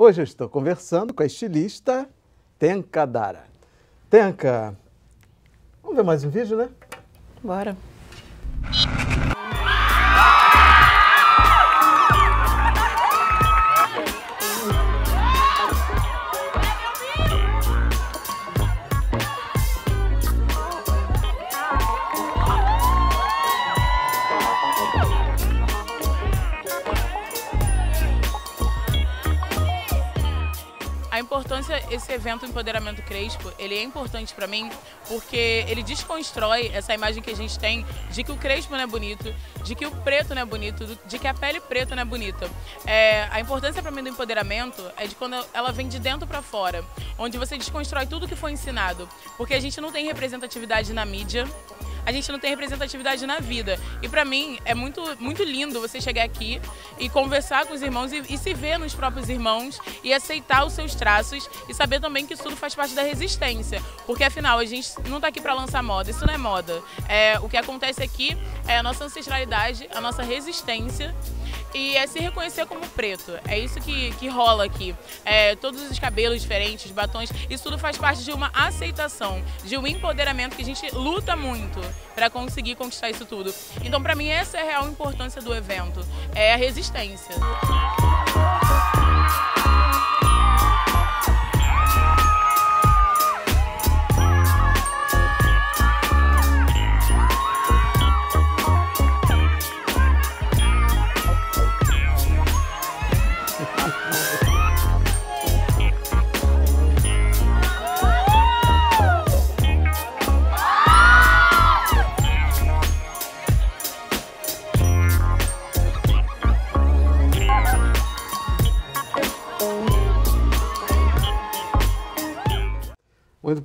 Hoje eu estou conversando com a estilista Tenka Dara. Tenka, vamos ver mais um vídeo, né? Bora. importância esse evento Empoderamento Crespo, ele é importante para mim porque ele desconstrói essa imagem que a gente tem de que o Crespo não é bonito, de que o preto não é bonito, de que a pele preta não é bonita. É, a importância para mim do empoderamento é de quando ela vem de dentro para fora, onde você desconstrói tudo que foi ensinado, porque a gente não tem representatividade na mídia, a gente não tem representatividade na vida. E para mim é muito, muito lindo você chegar aqui e conversar com os irmãos e, e se ver nos próprios irmãos e aceitar os seus traços e saber também que isso tudo faz parte da resistência. Porque afinal, a gente não está aqui para lançar moda, isso não é moda. É, o que acontece aqui é a nossa ancestralidade, a nossa resistência e é se reconhecer como preto. É isso que, que rola aqui. É, todos os cabelos diferentes, batons, isso tudo faz parte de uma aceitação, de um empoderamento que a gente luta muito para conseguir conquistar isso tudo. Então, para mim, essa é a real importância do evento, é a resistência.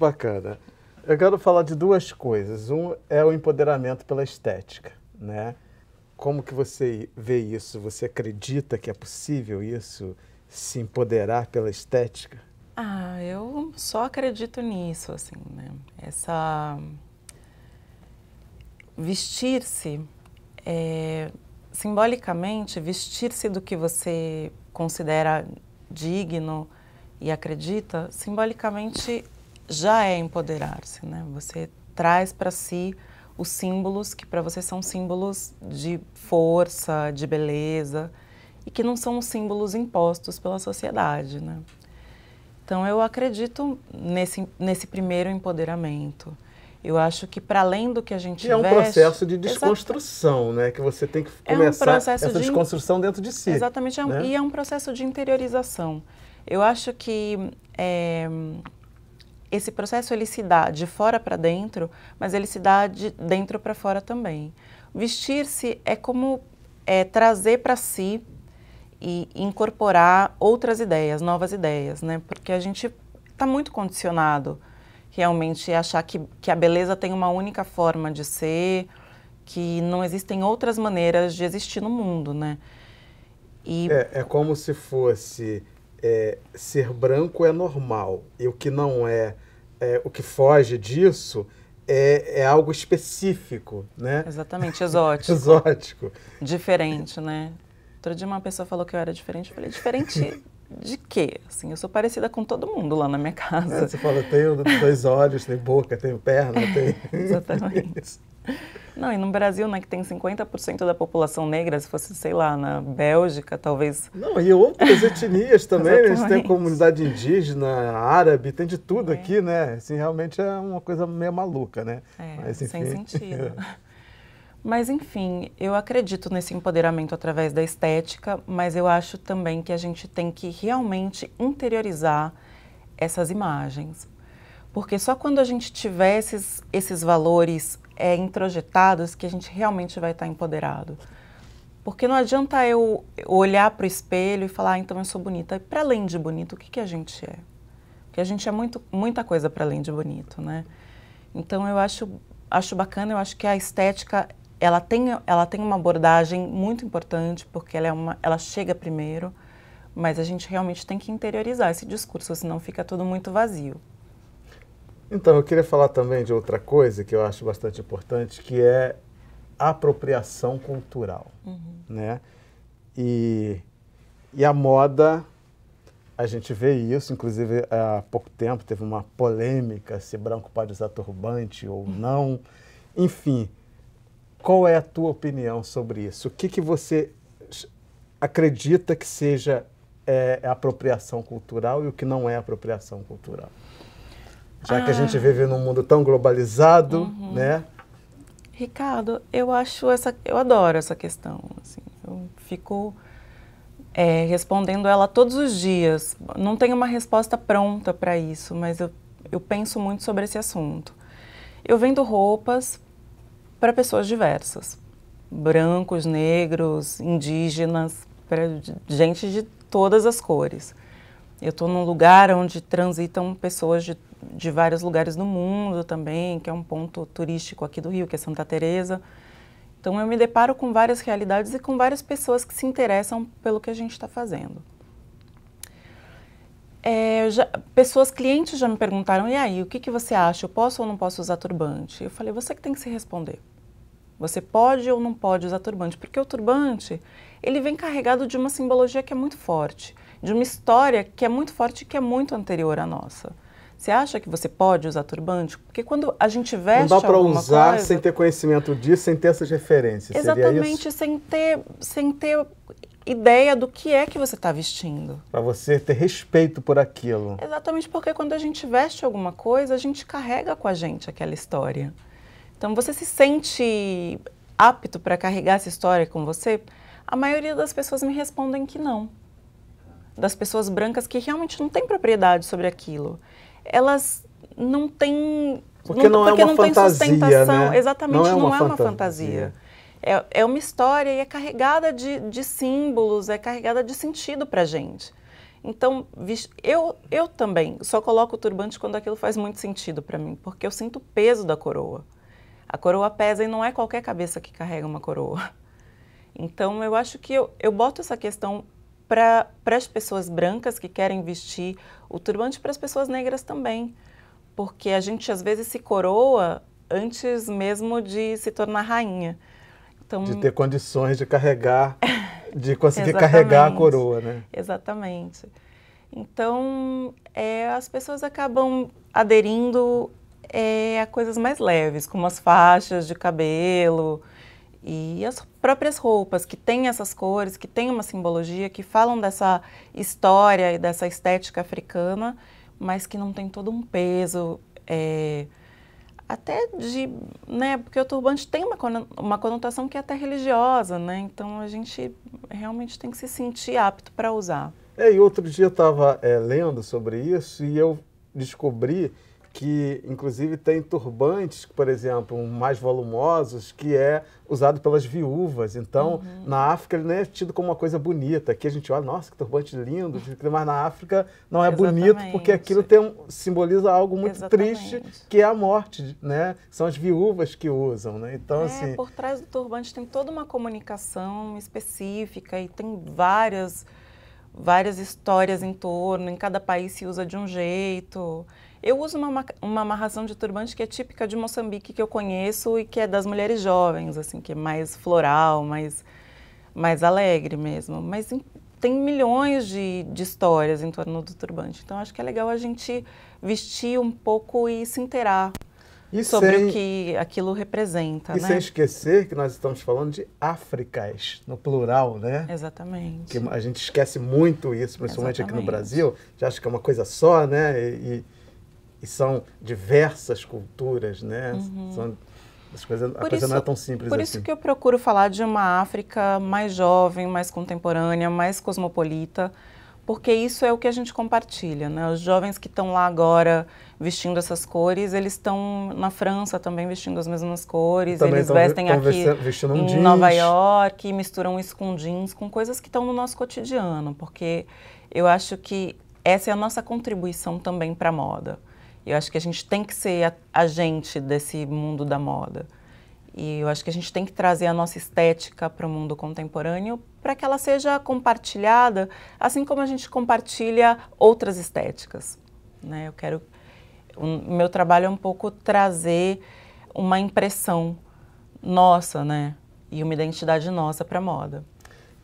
bacana. Eu quero falar de duas coisas. Um é o empoderamento pela estética, né? Como que você vê isso? Você acredita que é possível isso, se empoderar pela estética? Ah, eu só acredito nisso, assim, né? Essa vestir-se é... simbolicamente, vestir-se do que você considera digno e acredita, simbolicamente já é empoderar-se, né? Você traz para si os símbolos que para você são símbolos de força, de beleza e que não são símbolos impostos pela sociedade, né? Então eu acredito nesse nesse primeiro empoderamento. Eu acho que para além do que a gente e é um veste, processo de desconstrução, né? Que você tem que começar é um essa de, desconstrução dentro de si. Exatamente, é né? e é um processo de interiorização. Eu acho que é, esse processo ele se dá de fora para dentro, mas ele se dá de dentro para fora também. Vestir-se é como é, trazer para si e incorporar outras ideias, novas ideias, né? Porque a gente está muito condicionado realmente a achar que, que a beleza tem uma única forma de ser, que não existem outras maneiras de existir no mundo, né? E... É, é como se fosse é, ser branco é normal e o que não é, é o que foge disso é, é, algo específico, né? Exatamente, exótico. exótico. Diferente, né? Outro dia uma pessoa falou que eu era diferente, eu falei, diferente de quê? Assim, eu sou parecida com todo mundo lá na minha é, casa. É, você fala, tenho dois olhos, tenho boca, tenho perna, tenho Exatamente. Não, e no Brasil, né, que tem 50% da população negra, se fosse, sei lá, na Bélgica, talvez. Não, e outras etnias também, né? a gente tem comunidade indígena, árabe, tem de tudo é. aqui, né? Assim, realmente é uma coisa meio maluca, né? É, Mas, enfim, sem sentido. Mas enfim, eu acredito nesse empoderamento através da estética, mas eu acho também que a gente tem que realmente interiorizar essas imagens. Porque só quando a gente tiver esses, esses valores é, introjetados que a gente realmente vai estar tá empoderado. Porque não adianta eu olhar para o espelho e falar, ah, então eu sou bonita. Para além de bonito, o que, que a gente é? Porque a gente é muito, muita coisa para além de bonito, né? Então eu acho, acho bacana, eu acho que a estética ela tem, ela tem uma abordagem muito importante, porque ela, é uma, ela chega primeiro, mas a gente realmente tem que interiorizar esse discurso, senão fica tudo muito vazio. Então, eu queria falar também de outra coisa que eu acho bastante importante, que é apropriação cultural, uhum. né? E, e a moda, a gente vê isso, inclusive há pouco tempo teve uma polêmica se branco pode usar turbante ou uhum. não. Enfim, qual é a tua opinião sobre isso? O que, que você acredita que seja é, apropriação cultural e o que não é apropriação cultural? já ah. que a gente ah. vive num mundo tão globalizado, uhum. né? Ricardo, eu acho essa, eu adoro essa questão. Assim, eu fico é, respondendo ela todos os dias. Não tenho uma resposta pronta para isso, mas eu, eu penso muito sobre esse assunto. Eu vendo roupas para pessoas diversas, brancos, negros, indígenas, para gente de todas as cores. Eu estou num lugar onde transitam pessoas de, de vários lugares do mundo também, que é um ponto turístico aqui do Rio, que é Santa Teresa. Então eu me deparo com várias realidades e com várias pessoas que se interessam pelo que a gente está fazendo. É, já, pessoas, clientes já me perguntaram, e aí, o que, que você acha? Eu posso ou não posso usar turbante? Eu falei, você que tem que se responder. Você pode ou não pode usar turbante? Porque o turbante, ele vem carregado de uma simbologia que é muito forte de uma história que é muito forte e que é muito anterior à nossa. Você acha que você pode usar turbante? Porque quando a gente veste Não dá para usar coisa, sem ter conhecimento disso, sem ter essas referências. Exatamente, sem ter, sem ter ideia do que é que você está vestindo. Para você ter respeito por aquilo. Exatamente, porque quando a gente veste alguma coisa, a gente carrega com a gente aquela história. Então você se sente apto para carregar essa história com você? A maioria das pessoas me respondem que não das pessoas brancas que realmente não têm propriedade sobre aquilo. Elas não têm. Porque não, não é porque é uma não fantasia. Tem sustentação. Né? Exatamente, não é uma, não é uma fantasia. É, é, uma história e é carregada de, de símbolos, é carregada de sentido para gente. Então, eu, eu também só coloco o turbante quando aquilo faz muito sentido para mim, porque eu sinto o peso da coroa. A coroa pesa e não é qualquer cabeça que carrega uma coroa. Então, eu acho que eu, eu boto essa questão para as pessoas brancas que querem vestir o turbante, para as pessoas negras também. Porque a gente às vezes se coroa antes mesmo de se tornar rainha. Então, de ter condições de carregar, de conseguir carregar a coroa, né? Exatamente. Então, é, as pessoas acabam aderindo é, a coisas mais leves, como as faixas de cabelo, e as próprias roupas que têm essas cores, que têm uma simbologia, que falam dessa história e dessa estética africana, mas que não tem todo um peso é, até de, né, porque o turbante tem uma, uma conotação que é até religiosa, né, então a gente realmente tem que se sentir apto para usar. É, e outro dia eu estava é, lendo sobre isso e eu descobri que inclusive tem turbantes, por exemplo, mais volumosos, que é usado pelas viúvas. Então, uhum. na África ele não é tido como uma coisa bonita. Aqui a gente olha, nossa, que turbante lindo, mas na África não é Exatamente. bonito porque aquilo tem, simboliza algo muito Exatamente. triste, que é a morte, né? São as viúvas que usam, né? Então, é, assim, por trás do turbante tem toda uma comunicação específica e tem várias várias histórias em torno, em cada país se usa de um jeito. Eu uso uma, uma amarração de turbante que é típica de Moçambique, que eu conheço e que é das mulheres jovens, assim, que é mais floral, mais, mais alegre mesmo. Mas tem milhões de, de histórias em torno do turbante. Então, acho que é legal a gente vestir um pouco e se inteirar e sobre sem, o que aquilo representa. E né? sem esquecer que nós estamos falando de Áfricas, no plural, né? Exatamente. Que a gente esquece muito isso, principalmente Exatamente. aqui no Brasil. Já acha que é uma coisa só, né? E, e e são diversas culturas, né? Uhum. São, as coisas, a coisa isso, não é tão simples por assim. Por isso que eu procuro falar de uma África mais jovem, mais contemporânea, mais cosmopolita, porque isso é o que a gente compartilha, né? Os jovens que estão lá agora vestindo essas cores, eles estão na França também vestindo as mesmas cores, também eles vestem aqui vestindo um em jeans. Nova York, misturam isso com jeans, com coisas que estão no nosso cotidiano, porque eu acho que essa é a nossa contribuição também para a moda eu acho que a gente tem que ser agente desse mundo da moda. E eu acho que a gente tem que trazer a nossa estética para o mundo contemporâneo para que ela seja compartilhada, assim como a gente compartilha outras estéticas. Né? Eu quero. O meu trabalho é um pouco trazer uma impressão nossa, né? E uma identidade nossa para a moda.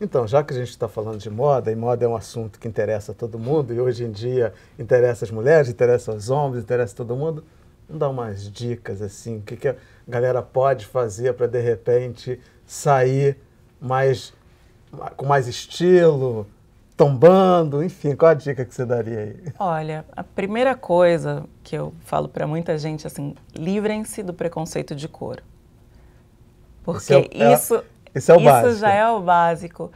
Então, já que a gente está falando de moda, e moda é um assunto que interessa a todo mundo, e hoje em dia interessa as mulheres, interessa os homens, interessa todo mundo, dá umas dicas assim, o que, que a galera pode fazer para de repente sair mais com mais estilo, tombando, enfim, qual a dica que você daria aí? Olha, a primeira coisa que eu falo para muita gente assim, livrem-se do preconceito de cor. Porque é, é isso esse é o Isso básico. Isso já é o básico.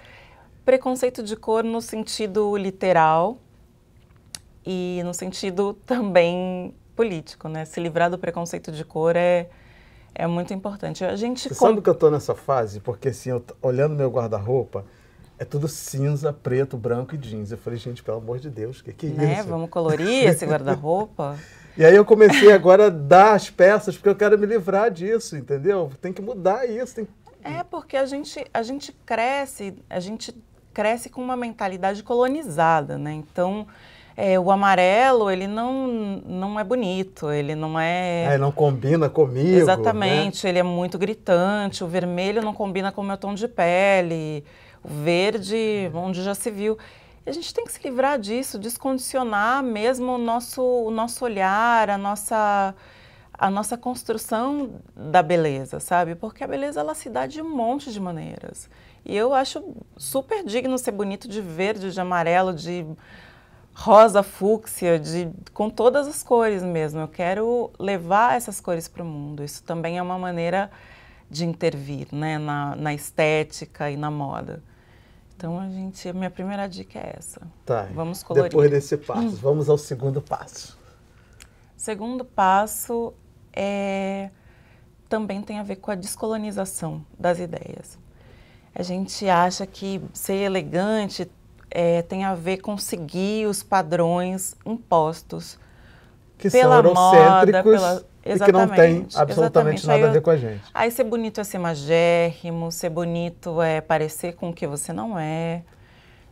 Preconceito de cor no sentido literal e no sentido também político, né? Se livrar do preconceito de cor é, é muito importante. A gente Você com... sabe que eu estou nessa fase? Porque assim, eu, olhando meu guarda-roupa, é tudo cinza, preto, branco e jeans. Eu falei, gente, pelo amor de Deus, o que, que é né? isso? Vamos colorir esse guarda-roupa? e aí eu comecei agora a dar as peças, porque eu quero me livrar disso, entendeu? Tem que mudar isso, tem que é porque a gente, a gente cresce, a gente cresce com uma mentalidade colonizada, né? Então, é, o amarelo, ele não, não é bonito, ele não é... é não combina comigo, Exatamente, né? ele é muito gritante, o vermelho não combina com o meu tom de pele, o verde, onde já se viu. a gente tem que se livrar disso, descondicionar mesmo o nosso, o nosso olhar, a nossa a nossa construção da beleza, sabe? Porque a beleza ela se dá de um monte de maneiras. E eu acho super digno ser bonito de verde, de amarelo, de rosa fúcsia, de com todas as cores mesmo. Eu quero levar essas cores para o mundo. Isso também é uma maneira de intervir, né, na, na estética e na moda. Então a gente, a minha primeira dica é essa. Tá. Vamos colorir. Depois desse passo, hum. vamos ao segundo passo. Segundo passo é, também tem a ver com a descolonização das ideias. A gente acha que ser elegante é, tem a ver com seguir os padrões impostos que pela são moda, pela... e que não tem absolutamente exatamente. nada eu, a ver com a gente. Aí ser bonito é ser magérrimo, ser bonito é parecer com o que você não é.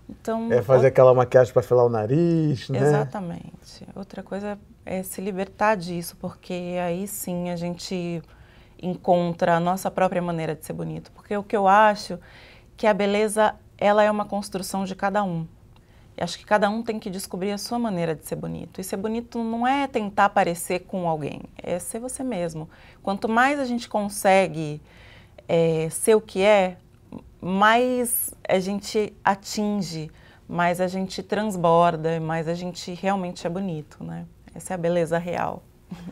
Então, é fazer outra... aquela maquiagem para filar o nariz, né? Exatamente. Outra coisa é se libertar disso, porque aí sim a gente encontra a nossa própria maneira de ser bonito. Porque o que eu acho que a beleza, ela é uma construção de cada um. Eu acho que cada um tem que descobrir a sua maneira de ser bonito. E ser bonito não é tentar parecer com alguém, é ser você mesmo. Quanto mais a gente consegue é, ser o que é, mais a gente atinge, mais a gente transborda, mais a gente realmente é bonito, né? Essa é a beleza real.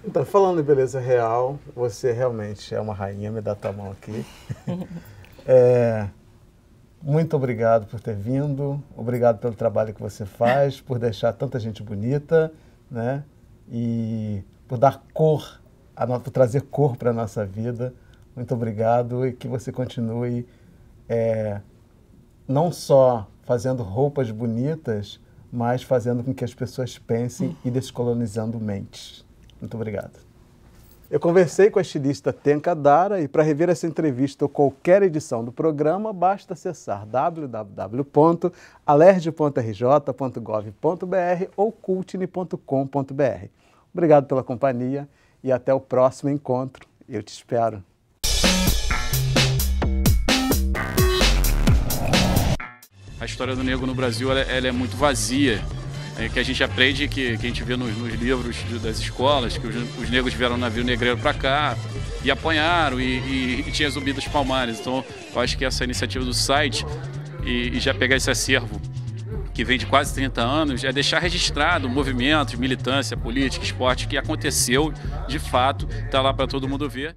Então, falando em beleza real, você realmente é uma rainha, me dá tua mão aqui. é, muito obrigado por ter vindo, obrigado pelo trabalho que você faz, por deixar tanta gente bonita, né? E por dar cor, por trazer cor para a nossa vida. Muito obrigado e que você continue é, não só fazendo roupas bonitas, mas fazendo com que as pessoas pensem e descolonizando mentes. Muito obrigado. Eu conversei com a estilista Tenka Dara e para rever essa entrevista ou qualquer edição do programa, basta acessar www.alerj.rj.gov.br ou cultine.com.br. Obrigado pela companhia e até o próximo encontro. Eu te espero. a história do negro no Brasil ela, é, ela é muito vazia. É, que a gente aprende, que, que a gente vê nos, nos livros das escolas, que os, os negros vieram no navio negreiro para cá e apanharam e, e, e tinha zumbi dos palmares. Então, eu acho que essa iniciativa do site e, e já pegar esse acervo que vem de quase 30 anos, é deixar registrado movimentos, militância, política, esporte que aconteceu de fato, está lá para todo mundo ver.